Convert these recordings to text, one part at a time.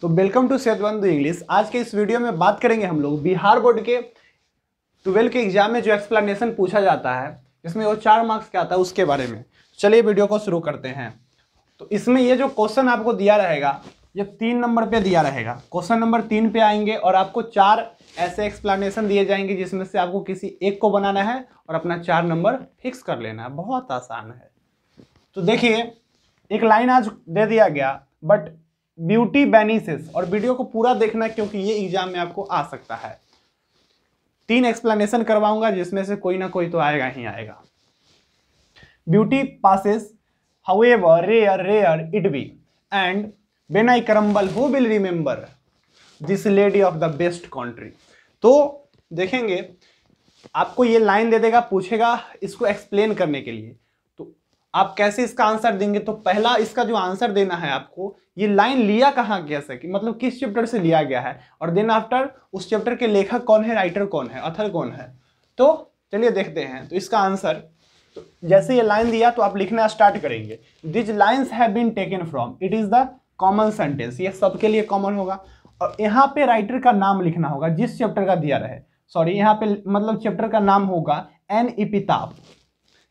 तो welcome to सेतबंधु English आज के इस वीडियो में बात करेंगे हम लोग बिहार बोर्ड के ट्वेल्व के एग्जाम में जो एक्सप्लेनेशन पूछा जाता है जिसमें वो चार मार्क्स क्या आता है उसके बारे में चलिए वीडियो को शुरू करते हैं तो इसमें ये जो क्वेश्चन आपको दिया रहेगा ये तीन नंबर पे दिया रहेगा क्वेश्चन नंबर तीन पे आएंगे और आपको चार ऐसे एक्सप्लेनेशन दिए जाएंगे जिसमें से आपको किसी एक को बनाना है और अपना चार नंबर फिक्स कर लेना है बहुत आसान है तो देखिए एक लाइन आज दे दिया गया बट ब्यूटी बेनिसेस और वीडियो को पूरा देखना क्योंकि ये एग्जाम में आपको आ सकता है तीन एक्सप्लेनेशन करवाऊंगा जिसमें से कोई ना कोई तो आएगा ही आएगा beauty passes however rare rare it be and when I crumble, who will remember this lady of the best country? तो देखेंगे आपको ये लाइन दे देगा पूछेगा इसको एक्सप्लेन करने के लिए आप कैसे इसका आंसर देंगे तो पहला इसका जो आंसर देना है आपको ये लाइन लिया कहाँ गया से कि मतलब किस चैप्टर से लिया गया है और देन आफ्टर उस चैप्टर के लेखक कौन है राइटर कौन है अथर कौन है तो चलिए देखते हैं तो इसका आंसर तो जैसे ये लाइन दिया तो आप लिखना स्टार्ट करेंगे these lines have been taken from it is the common sentence ये सबके लिए कॉमन होगा और यहाँ पे राइटर का नाम लिखना होगा जिस चैप्टर का दिया रहे सॉरी यहाँ पे मतलब चैप्टर का नाम होगा एन इपिताप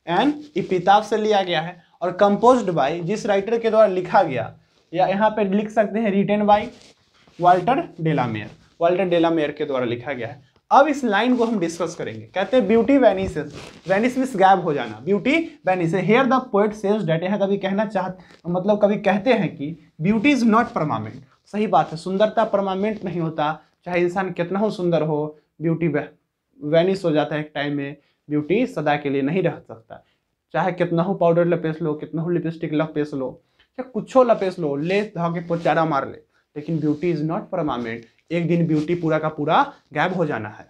एंड इपिताब से लिया गया है और कंपोज्ड बाय जिस राइटर के द्वारा लिखा गया या यहाँ पे लिख सकते हैं written by Walter de la Mare Walter de la Mare के द्वारा लिखा गया है अब इस लाइन को हम डिस्कस करेंगे कहते हैं ब्यूटी वेनिसेस वेनिस मिस गैब हो जाना beauty vanishes here the poet says that यहाँ कभी कहना चाह मतलब कभी कहते हैं कि ब्यूटी इज नॉट परमानेंट सही बात है सुंदरता परमानेंट नहीं होता चाहे इंसान कितना हो सुंदर हो ब्यूटी वेनिस हो जाता है एक टाइम में ब्यूटी सदा के लिए नहीं रह सकता चाहे कितना हो पाउडर लपेस लो कितना हो लिपस्टिक लपेस लो या कुछ हो लपेस लो ले धागे पोचारा मार ले लेकिन ब्यूटी इज नॉट परमानेंट एक दिन ब्यूटी पूरा का पूरा गैब हो जाना है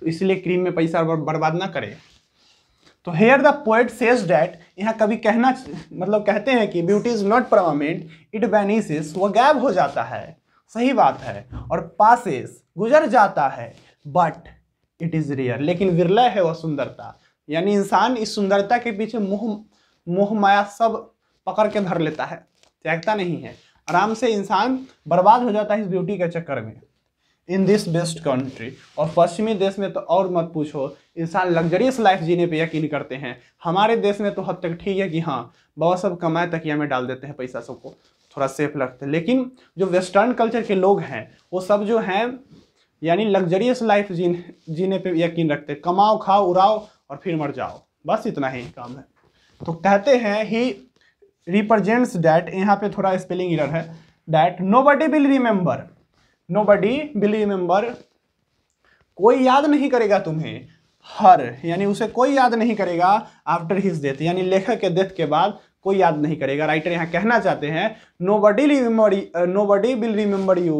तो इसलिए क्रीम में पैसा बर्बाद ना करें तो here the poet says that यहाँ कभी कहना मतलब कहते हैं कि beauty is not permanent it vanishes वह गैब हो जाता है सही बात है और पासिस गुजर जाता है बट इट इज़ रेयर लेकिन विरला है वह सुंदरता यानी इंसान इस सुंदरता के पीछे मोह मोह माया सब पकड़ के धर लेता है त्यागता नहीं है आराम से इंसान बर्बाद हो जाता है इस ब्यूटी के चक्कर में इन दिस बेस्ट कंट्री और पश्चिमी देश में तो और मत पूछो इंसान लग्जरियस लाइफ जीने पे यकीन करते हैं हमारे देश में तो हद तक ठीक है कि हाँ बहुत सब कमाए तकिया में डाल देते हैं पैसा सबको थोड़ा सेफ लगता है लेकिन जो वेस्टर्न कल्चर के लोग हैं वो सब जो हैं यानी लग्जरियस लाइफ जीने जीने पे यकीन रखते कमाओ खाओ उड़ाओ और फिर मर जाओ बस इतना ही काम है तो कहते हैं ही रिप्रजेंट्स डैट यहाँ पे थोड़ा स्पेलिंग इरर है that nobody will remember nobody will remember कोई याद नहीं करेगा तुम्हें हर यानी उसे कोई याद नहीं करेगा आफ्टर हिज डेथ यानी लेखक के डेथ के बाद कोई याद नहीं करेगा राइटर यहाँ कहना चाहते हैं nobody remember nobody will remember you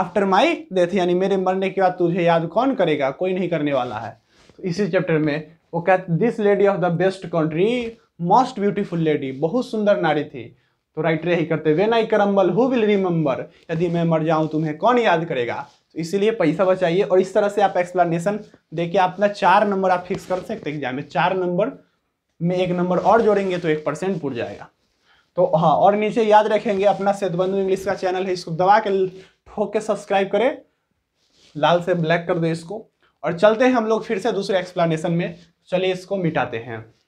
after my death यानी मेरे मरने के बाद तुझे याद कौन करेगा कोई नहीं करने वाला है तो इसी चैप्टर में वो कहते this lady of the best country most beautiful lady बहुत सुंदर नारी थी तो राइटर यही करते when I crumble who will remember यदि मैं मर जाऊं तुम्हें कौन याद करेगा तो इसीलिए पैसा बचाइए और इस तरह से आप एक्सप्लेनेशन देखिए अपना चार नंबर आप फिक्स कर सकते एग्जाम में चार नंबर में एक नंबर और जोड़ेंगे तो एक परसेंट पुट जाएगा तो हाँ और नीचे याद रखेंगे अपना सेतबंधु इंग्लिश का चैनल है इसको दबा के ठोक सब्सक्राइब करें लाल से ब्लैक कर दो इसको और चलते हैं हम लोग फिर से दूसरे एक्सप्लेनेशन में चलिए इसको मिटाते हैं